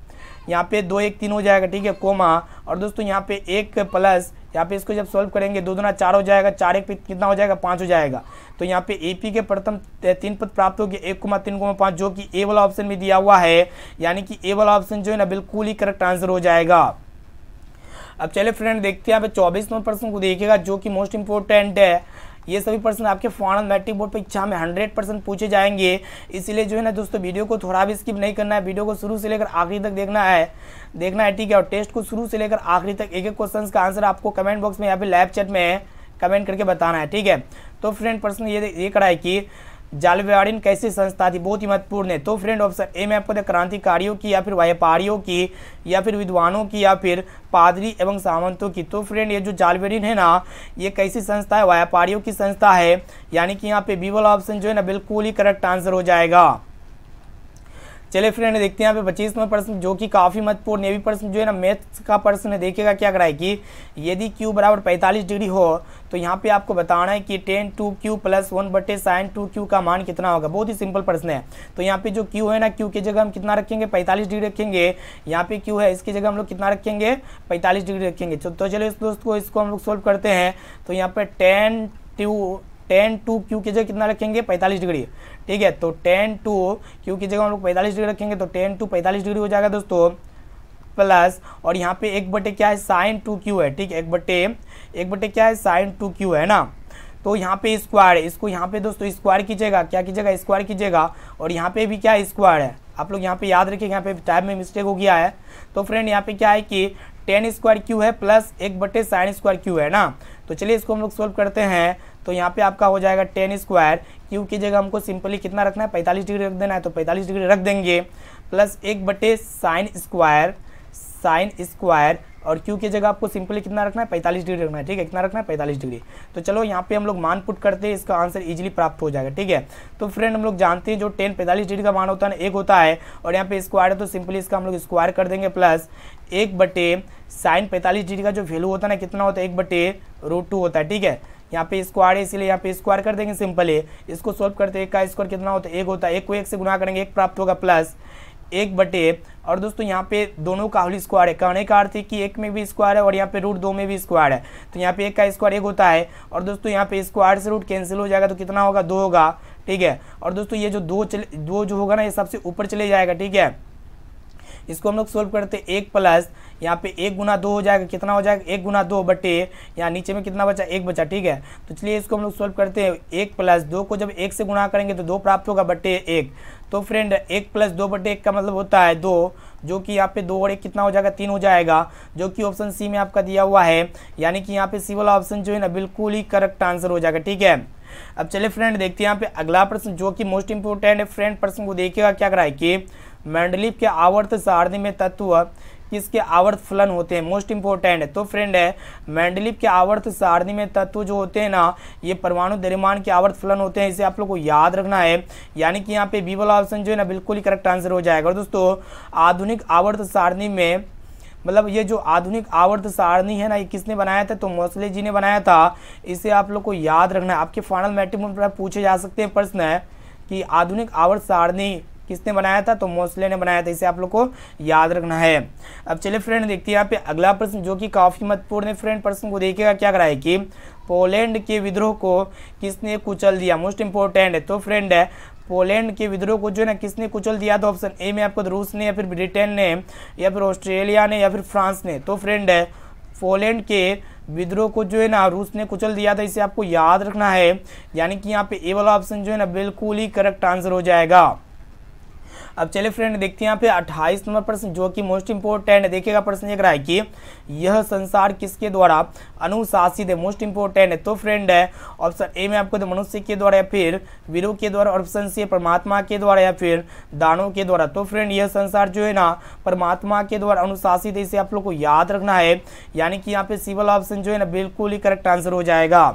यहाँ पे दो एक तीन हो जाएगा ठीक है कोमा और दोस्तों यहाँ पे एक प्लस यहाँ पे इसको जब सॉल्व करेंगे दो दुना चार हो जाएगा चार एक कितना हो जाएगा पाँच हो जाएगा तो यहाँ पे ए पी के प्रथम तीन पद प्राप्त हो गया एक कुमा तीन कुमा पाँच जो कि ए वाला ऑप्शन में दिया हुआ है यानी कि ए वाला ऑप्शन जो है ना बिल्कुल ही करेक्ट आंसर हो जाएगा अब चले फ्रेंड देखते हैं यहाँ पे चौबीस नंबर प्रश्न को देखिएगा जो कि मोस्ट इंपॉर्टेंट है ये सभी प्रश्न आपके फॉरन मैट्रिक बोर्ड परीक्षा में हंड्रेड परसेंट पूछे जाएंगे इसलिए जो है ना दोस्तों वीडियो को थोड़ा भी स्किप नहीं करना है वीडियो को शुरू से लेकर आखिरी तक देखना है देखना है ठीक है और टेस्ट को शुरू से लेकर आखिरी तक एक एक क्वेश्चन का आंसर आपको कमेंट बॉक्स में या फिर लाइव चैट में कमेंट करके बताना है ठीक है तो फ्रेंड प्रश्न ये ये कराए कि जालवेड़िन कैसी संस्था थी बहुत ही महत्वपूर्ण है तो फ्रेंड ऑप्शन ए में आपको क्रांतिकारियों की या फिर व्यापारियों की या फिर विद्वानों की या फिर पादरी एवं सामंतों की तो फ्रेंड ये जो जालवेड़िन है ना ये कैसी संस्था है व्यापारियों की संस्था है यानी कि यहाँ पे वाला ऑप्शन जो है ना बिल्कुल ही करेक्ट आंसर हो जाएगा चले फ्रेंड देखते हैं यहाँ पे पच्चीसवा प्रश्न जो कि काफ़ी महत्वपूर्ण ये भी प्रश्न जो है ना मैथ्स का प्रश्न है देखिएगा क्या है कि यदि क्यू बराबर पैंतालीस डिग्री हो तो यहाँ पे आपको बताना है कि tan two Q plus one बटे साइन टू क्यू का मान कितना होगा बहुत ही सिंपल प्रश्न है तो यहाँ पे जो क्यू है ना क्यू की जगह हम कितना रखेंगे पैंतालीस डिग्री रखेंगे यहाँ पे क्यू है इसकी जगह हम लोग कितना रखेंगे पैंतालीस डिग्री रखेंगे तो, तो चलो इस दोस्त को इसको हम लोग सोल्व करते हैं तो यहाँ पे tan two tan two Q की जगह कितना रखेंगे पैंतालीस डिग्री ठीक है तो टेन टू क्योंकि की जगह हम लोग पैंतालीस डिग्री रखेंगे तो टेन टू पैंतालीस डिग्री हो जाएगा दोस्तों प्लस और यहाँ पे एक बटे क्या है साइन टू क्यू है ठीक है एक बटे एक बटे क्या है साइन टू क्यू है ना तो यहाँ पे स्क्वायर इसको यहाँ पे दोस्तों स्क्वायर कीजिएगा क्या कीजिएगा स्क्वायर कीजिएगा और यहाँ पे भी क्या स्क्वायर है आप लोग यहाँ पे याद रखिए यहाँ पे टाइप में मिस्टेक हो गया है तो फ्रेंड यहाँ पे क्या है कि टेन स्क्वायर क्यू है प्लस एक बटे साइन स्क्वायर क्यू है ना तो चलिए इसको हम लोग सोल्व करते हैं तो यहाँ पे आपका हो जाएगा टेन स्क्वायर क्यू की जगह हमको सिंपली कितना रखना है पैंतालीस डिग्री रख देना है तो पैंतालीस डिग्री रख देंगे प्लस एक बटे साइन स्क्वायर साइन स्क्वायर और क्यू की जगह आपको सिंपली कितना रखना है पैंतालीस डिग्री रखना है ठीक है कितना रखना है पैंतालीस डिग्री तो चलो यहाँ पे हम लोग मान पुट करते हैं इसका आंसर इजीली प्राप्त हो जाएगा ठीक है तो फ्रेंड हम लोग जानते हैं जो टेन पैंतालीस डिग्री का मान होता है ना एक होता है और यहाँ पे स्क्वायर है तो सिंपली इसका हम लोग स्क्वायर कर देंगे प्लस एक बटे साइन पैंतालीस डिग्री का जो वैल्यू होता है ना कितना होता है एक बटे रूट टू होता है ठीक है यहाँ पे स्क्वायर है इसलिए यहाँ पे स्क्वायर कर देंगे सिंपल है इसको सॉल्व करते एक का स्क्वायर कितना होता है एक होता है एक को एक से गुना करेंगे एक प्राप्त होगा प्लस एक बटे और दोस्तों यहाँ पे दोनों का होली स्क्वायर है कहने का अर्थ है कि एक में भी स्क्वायर है और यहाँ पे रूट दो में भी स्क्वायर है तो यहाँ पे एक का स्क्वायर एक होता है और दोस्तों यहाँ पे स्क्वायर से रूट कैंसिल हो जाएगा तो कितना होगा दो होगा ठीक है और दोस्तों ये जो दो चले दो जो होगा ना ये सबसे ऊपर चले जाएगा ठीक है इसको हम लोग सोल्व करते एक प्लस यहाँ पे एक गुना दो हो जाएगा कितना हो जाएगा एक गुना दो बटे यहाँ नीचे में कितना बचा एक बचा ठीक है तो चलिए इसको हम लोग सोल्व करते हैं एक प्लस दो को जब एक से गुना करेंगे तो दो प्राप्त होगा बटे एक तो फ्रेंड एक प्लस दो बटे एक का मतलब होता है दो जो कि यहाँ पे दो और एक कितना हो जाएगा तीन हो जाएगा जो कि ऑप्शन सी में आपका दिया हुआ है यानी कि यहाँ पे सी वाला ऑप्शन जो है ना बिल्कुल ही करेक्ट आंसर हो जाएगा ठीक है अब चले फ्रेंड देखते हैं यहाँ पे अगला प्रश्न जो कि मोस्ट इंपोर्टेंट है फ्रेंड प्रश्न को देखिएगा क्या कराए कि मेंडलिप के आवर्त सारणी में तत्व किसके आवर्त फलन होते हैं मोस्ट इंपॉर्टेंट तो फ्रेंड है मैंडलिप के आवर्त सारणी में तत्व जो होते हैं ना ये परमाणु द्रव्यमान के आवर्त फलन होते हैं इसे आप लोग को याद रखना है यानी कि यहाँ पे बी वाला ऑप्शन जो है ना बिल्कुल ही करेक्ट आंसर हो जाएगा दोस्तों आधुनिक आवर्त सारणी में मतलब ये जो आधुनिक आवर्त सारणी है ना ये किसने बनाया था तो मौसले जी ने बनाया था इसे आप लोग को याद रखना है आपके फाइनल मैट्रिक में पूछे जा सकते हैं प्रश्न है कि आधुनिक आवर्त सारणी किसने बनाया था तो मोसले ने बनाया था इसे आप लोग को याद रखना है अब चलिए फ्रेंड देखते हैं यहाँ पे अगला प्रश्न जो कि काफ़ी महत्वपूर्ण है फ्रेंड प्रश्न को देखिएगा क्या करा है कि पोलैंड के विद्रोह को किसने कुचल दिया मोस्ट इंपॉर्टेंट है तो फ्रेंड है पोलैंड के विद्रोह को जो है ना किसने कुचल दिया तो ऑप्शन ए में आपको रूस ने या फिर ब्रिटेन ने या फिर ऑस्ट्रेलिया ने या फिर फ्रांस ने तो फ्रेंड है पोलैंड के विद्रोह को जो है ना रूस ने कुचल दिया था इसे आपको याद रखना है यानी कि यहाँ पे ए वाला ऑप्शन जो है ना बिल्कुल ही करेक्ट आंसर हो जाएगा अब चलिए फ्रेंड देखते हैं यहाँ पे अट्ठाईस नंबर प्रश्न जो कि मोस्ट इंपोर्टेंट है देखिएगा प्रश्न एक रहा है कि यह संसार किसके द्वारा अनुशासित है मोस्ट इंपोर्टेंट है तो फ्रेंड है ऑप्शन ए में आपको तो मनुष्य के द्वारा या फिर वीरों के द्वारा ऑप्शन सी परमात्मा के द्वारा या फिर दानों के द्वारा तो फ्रेंड यह संसार जो है ना परमात्मा के द्वारा अनुशासित है इसे आप लोग को याद रखना है यानी कि यहाँ पे सिवल ऑप्शन जो है ना बिल्कुल ही करेक्ट आंसर हो जाएगा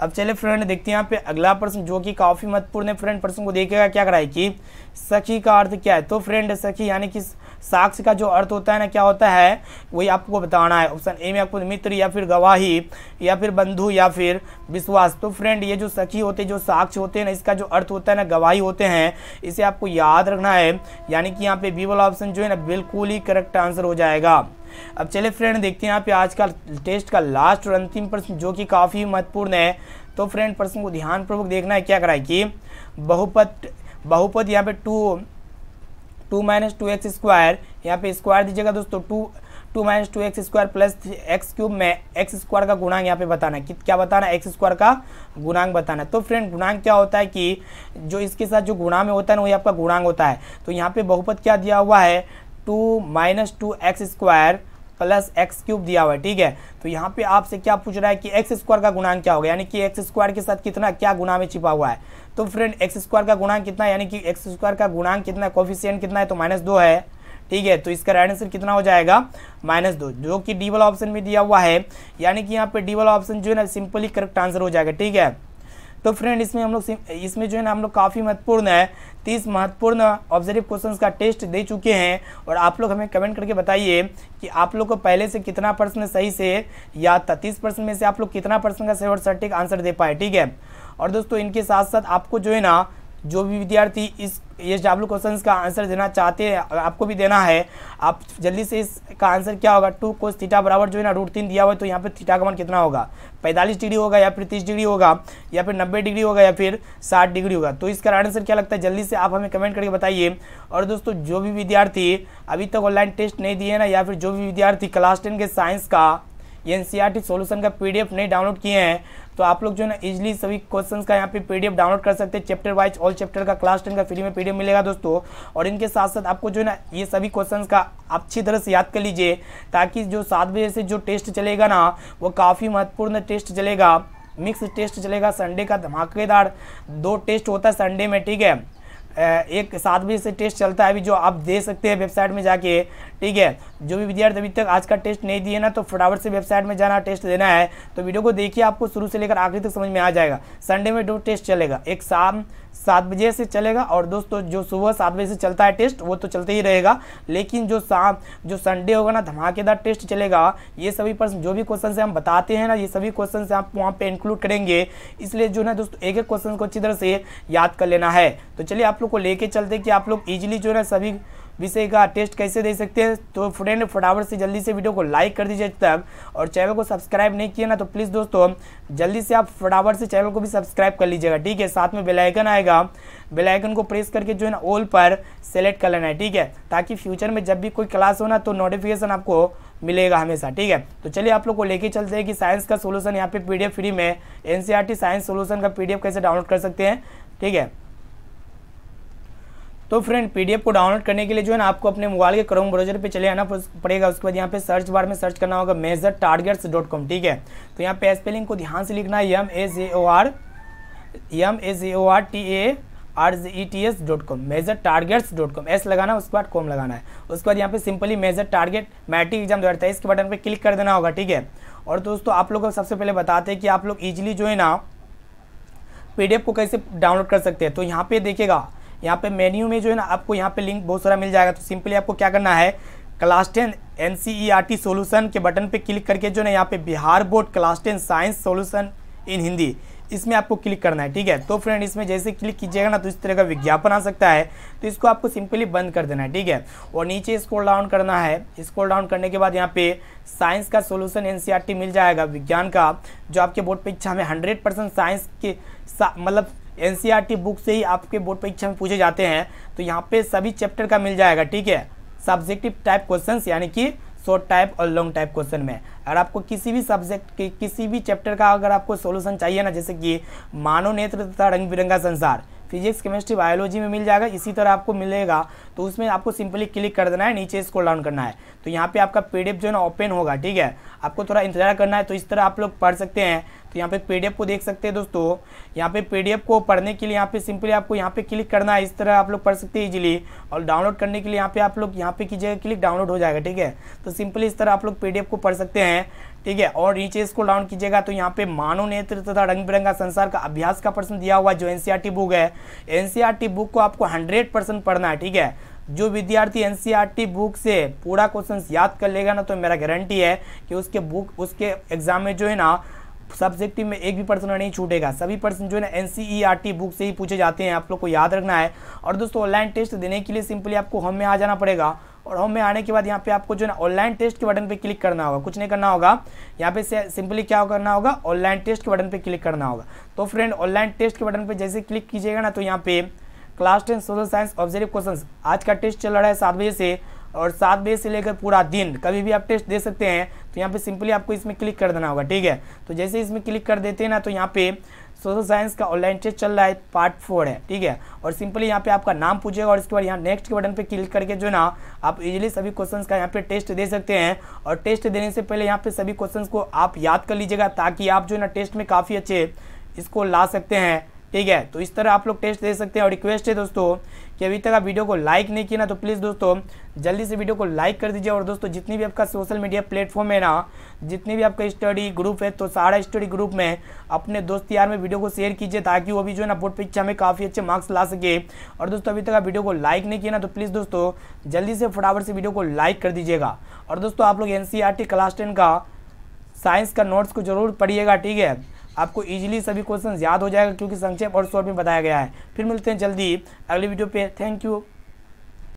अब चले फ्रेंड देखते हैं यहाँ पे अगला प्रश्न जो कि काफ़ी महत्वपूर्ण है फ्रेंड प्रश्न को देखेगा क्या कराए कि सखी का अर्थ क्या है तो फ्रेंड सखी यानी कि साक्ष का जो अर्थ होता है ना क्या होता है वही आपको बताना है ऑप्शन ए में आपको मित्र या फिर गवाही या फिर बंधु या फिर विश्वास तो फ्रेंड ये जो सखी होते जो साक्ष होते हैं ना इसका जो अर्थ होता है ना गवाही होते हैं इसे आपको याद रखना है यानी कि यहाँ पे बी वाला ऑप्शन जो है ना बिल्कुल ही करेक्ट आंसर हो जाएगा अब चले फ्रेंड देखते हैं यहाँ पे आज का टेस्ट का लास्ट और अंतिम प्रश्न जो कि काफ़ी महत्वपूर्ण है तो फ्रेंड प्रश्न को ध्यानपूर्वक देखना है क्या कराए कि बहुपत बहुपद यहाँ पे two two minus two x square यहाँ पे स्क्वायर दीजिएगा दोस्तों two two minus two x square plus x cube में एक्स स्क्वायर का गुणांग यहाँ पे बताना है क्या बताना है एक्स स्क्वायर का गुणांग बताना है तो फ्रेंड गुणांग क्या होता है कि जो इसके साथ जो गुणा में होता है ना वही आपका गुणांग होता है तो यहाँ पे बहुपत क्या दिया हुआ है two minus two x square plus x cube दिया हुआ है ठीक है तो यहाँ पे आपसे क्या पूछ रहा है कि एक्स स्क्वायर का गुणांक क्या होगा यानी कि एक्स स्क्वायर के साथ कितना क्या गुना में छिपा हुआ है तो फ्रेंड एक्स स्क्वायर का गुणांक कितना यानी कि एक्स स्क्वायर का गुणांक कितना कॉफिशियन कितना है तो माइनस दो है ठीक है तो इसका राइट आंसर कितना हो जाएगा माइनस दो जो कि डी वाला ऑप्शन में दिया हुआ है यानी कि यहाँ पे डी वाला ऑप्शन जो है ना सिंपली करेक्ट आंसर हो जाएगा ठीक है तो फ्रेंड इसमें हम लोग इसमें जो है ना हम लोग काफ़ी महत्वपूर्ण है तीस महत्वपूर्ण ऑब्जर्व क्वेश्चन का टेस्ट दे चुके हैं और आप लोग हमें कमेंट करके बताइए कि आप लोग को पहले से कितना पर्सन सही से या तीस प्रश्न में से आप लोग कितना पर्सन का सही और सटीक आंसर दे पाए ठीक है और दोस्तों इनके साथ साथ आपको जो है ना जो भी विद्यार्थी इस एस डब्ल्यू क्वेश्चन का आंसर देना चाहते हैं आपको भी देना है आप जल्दी से इसका आंसर क्या होगा टू कोस थीटा बराबर जो है ना रूट तीन दिया हुआ है तो यहाँ पे थीटा का मान कितना होगा पैंतालीस डिग्री होगा या फिर तीस डिग्री होगा या फिर नब्बे डिग्री होगा या फिर साठ डिग्री होगा तो इसका आंसर क्या लगता है जल्दी से आप हमें कमेंट करके बताइए और दोस्तों जो भी विद्यार्थी अभी तक ऑनलाइन टेस्ट नहीं दिए ना या फिर जो भी विद्यार्थी क्लास टेन के साइंस का N C R T solution का पी डी एफ नहीं डाउनलोड किए हैं तो आप लोग जो है ना इजिली सभी क्वेश्चंस का यहाँ पे पीडीएफ डाउनलोड कर सकते हैं चैप्टर वाइज ऑल चैप्टर का क्लास टेन का फ्री में पीडीएफ मिलेगा दोस्तों और इनके साथ साथ आपको जो है ना ये सभी क्वेश्चंस का अच्छी तरह से याद कर लीजिए ताकि जो सात बजे से जो टेस्ट चलेगा ना वो काफ़ी महत्वपूर्ण टेस्ट चलेगा मिक्स टेस्ट चलेगा संडे का धमाकेदार दो टेस्ट होता है संडे में ठीक है एक सात बजे से टेस्ट चलता है अभी जो आप दे सकते हैं वेबसाइट में जाके ठीक है जो भी विद्यार्थी अभी तक आज का टेस्ट नहीं दिए ना तो फटाफट से वेबसाइट में जाना टेस्ट देना है तो वीडियो को देखिए आपको शुरू से लेकर आखिरी तक समझ में आ जाएगा संडे में दो टेस्ट चलेगा एक शाम सात बजे से चलेगा और दोस्तों जो सुबह सात बजे से चलता है टेस्ट वो तो चलते ही रहेगा लेकिन जो शाम जो संडे होगा ना धमाकेदार टेस्ट चलेगा ये सभी प्रश्न जो भी क्वेश्चन से हम बताते हैं ना ये सभी क्वेश्चन से आप वहाँ पर इंक्लूड करेंगे इसलिए जो है दोस्तों एक एक क्वेश्चन को अच्छी तरह से याद कर लेना है तो चलिए आप लोग को लेके चलते कि आप लोग ईजिली जो है सभी विषय का टेस्ट कैसे दे सकते हैं तो फ्रेंड फटाफट से जल्दी से वीडियो को लाइक कर दीजिए तक और चैनल को सब्सक्राइब नहीं किया ना तो प्लीज़ दोस्तों जल्दी से आप फटाफट से चैनल को भी सब्सक्राइब कर लीजिएगा ठीक है साथ में बेलाइकन आएगा बेलाइकन को प्रेस करके जो है ना ऑल पर सेलेक्ट कर लेना है ठीक है ताकि फ्यूचर में जब भी कोई क्लास हो ना तो नोटिफिकेशन आपको मिलेगा हमेशा ठीक है तो चलिए आप लोग को लेके चलते हैं कि साइंस का सोल्यूशन यहाँ पे पीडीएफ फ्री में एनसीईआरटी साइंस सोल्यूशन का पीडीएफ कैसे डाउनलोड कर सकते हैं ठीक है तो फ्रेंड पीडीएफ को डाउनलोड करने के लिए जो है ना आपको अपने मोबाइल के क्रोम ब्राउजर पे चले आना पड़ेगा उसके बाद यहाँ पे सर्च बार में सर्च करना होगा मेजर टारगेट्स डॉट कॉम ठीक है तो यहाँ पे स्पेलिंग को ध्यान से लिखना है M A J O R M A J O R T A R J E T S dot com major targets dot com S लगाना है उसके बाद कॉम लगाना है उसके बाद यहाँ पे simply major target matric exam दो हज़ार तेईस के बटन पर क्लिक कर देना होगा ठीक है और दोस्तों आप लोग को सबसे पहले बताते हैं कि आप लोग ईजिली जो है ना पीडीएफ को कैसे डाउनलोड कर सकते हैं तो यहाँ पे देखेगा यहाँ पे मेन्यू में जो है ना आपको यहाँ पे लिंक बहुत सारा मिल जाएगा तो सिंपली आपको क्या करना है class ten N C E R T solution के बटन पे क्लिक करके जो है ना यहाँ पे Bihar board class ten science solution in Hindi इसमें आपको क्लिक करना है ठीक है तो फ्रेंड इसमें जैसे क्लिक कीजिएगा ना तो इस तरह का विज्ञापन आ सकता है तो इसको आपको सिंपली बंद कर देना है ठीक है और नीचे स्क्रॉल डाउन करना है स्क्रॉल डाउन करने के बाद यहाँ पे साइंस का सोल्यूशन एन e मिल जाएगा विज्ञान का जो आपके बोर्ड पर इच्छा में हंड्रेड साइंस के सा मतलब एन बुक से ही आपके बोर्ड परीक्षा में पूछे जाते हैं तो यहाँ पे सभी चैप्टर का मिल जाएगा ठीक है सब्जेक्टिव टाइप क्वेश्चन यानी कि शॉर्ट टाइप और लॉन्ग टाइप क्वेश्चन में अगर आपको किसी भी सब्जेक्ट के किसी भी चैप्टर का अगर आपको सोल्यूशन चाहिए ना जैसे कि मानव नेत्र तथा रंग बिरंगा संसार फिजिक्स केमिस्ट्री बायोलॉजी में मिल जाएगा इसी तरह आपको मिलेगा तो उसमें आपको सिंपली क्लिक कर देना है नीचे स्कोल डाउन करना है तो यहाँ पे आपका पीडीएफ जो है ना ओपन होगा ठीक है आपको थोड़ा इंतजार करना है तो इस तरह आप लोग पढ़ सकते हैं तो यहाँ पे पी को देख सकते हैं दोस्तों यहाँ पे पी को पढ़ने के लिए यहाँ पे सिंपली आपको यहाँ पे क्लिक करना है इस तरह आप लोग पढ़ सकते हैं इजीली और डाउनलोड करने के लिए यहाँ पे आप लोग यहाँ पे कीजिएगा क्लिक डाउनलोड हो जाएगा ठीक है तो सिंपली इस तरह आप लोग पी को पढ़ सकते हैं ठीक है और नीचे इसको डाउन कीजिएगा तो यहाँ पे मानव नेत्र तथा रंग बिरंगा संसार का अभ्यास का प्रश्न दिया हुआ जो एन बुक e है एन बुक e को आपको हंड्रेड परसेंट पढ़ना है ठीक है जो विद्यार्थी एन बुक e से पूरा क्वेश्चन याद कर लेगा ना तो मेरा गारंटी है कि उसके बुक उसके एग्जाम में जो है ना सब्जेक्टिव में एक भी पर्सन नहीं छूटेगा सभी पर्सन जो है ना एन बुक e से ही पूछे जाते हैं आप लोग को याद रखना है और दोस्तों ऑनलाइन टेस्ट देने के लिए सिंपली आपको होम में आ जाना पड़ेगा और होम में आने के बाद यहाँ पे आपको जो है ऑनलाइन टेस्ट के बटन पे क्लिक करना होगा कुछ नहीं करना होगा यहाँ पे सिंपली क्या करना होगा ऑनलाइन टेस्ट के बटन पे क्लिक करना होगा तो फ्रेंड ऑनलाइन टेस्ट के बटन पे जैसे क्लिक कीजिएगा ना तो यहाँ पे class ten social science objective question आज का टेस्ट चल रहा है सात बजे से और सात बजे से लेकर पूरा दिन कभी भी आप टेस्ट दे सकते हैं तो यहाँ पे सिंपली आपको इसमें क्लिक कर देना होगा ठीक है तो जैसे इसमें क्लिक कर देते हैं ना तो यहाँ पे सोशल साइंस का ऑनलाइन टेस्ट चल रहा है पार्ट फोर है ठीक है और सिंपली यहाँ पे आपका नाम पूछेगा और इसके बाद यहाँ नेक्स्ट के बटन पे क्लिक करके जो ना आप इजीली सभी क्वेश्चंस का यहाँ पे टेस्ट दे सकते हैं और टेस्ट देने से पहले यहाँ पे सभी क्वेश्चंस को आप याद कर लीजिएगा ताकि आप जो ना टेस्ट में काफ़ी अच्छे इसको ला सकते हैं ठीक है तो इस तरह आप लोग टेस्ट दे सकते हैं और रिक्वेस्ट है दोस्तों कि अभी तक आप वीडियो को लाइक नहीं किया ना तो प्लीज़ दोस्तों जल्दी से वीडियो को लाइक कर दीजिए और दोस्तों जितनी भी आपका सोशल मीडिया प्लेटफॉर्म है ना जितनी भी आपका स्टडी ग्रुप है तो सारा स्टडी ग्रुप में अपने दोस्त यार में वीडियो को शेयर कीजिए ताकि वो भी जो है ना बोर्ड परीक्षा में काफ़ी अच्छे मार्क्स ला सके और दोस्तों अभी तक आप वीडियो को लाइक नहीं किया ना तो प्लीज़ दोस्तों जल्दी से फटाफट से वीडियो को लाइक कर दीजिएगा और दोस्तों आप लोग एन क्लास टेन का साइंस का नोट्स को जरूर पढ़िएगा ठीक है आपको ईजिली सभी क्वेश्चन याद हो जाएगा क्योंकि संक्षेप और शॉर्ट में बताया गया है फिर मिलते हैं जल्दी अगली वीडियो पे थैंक यू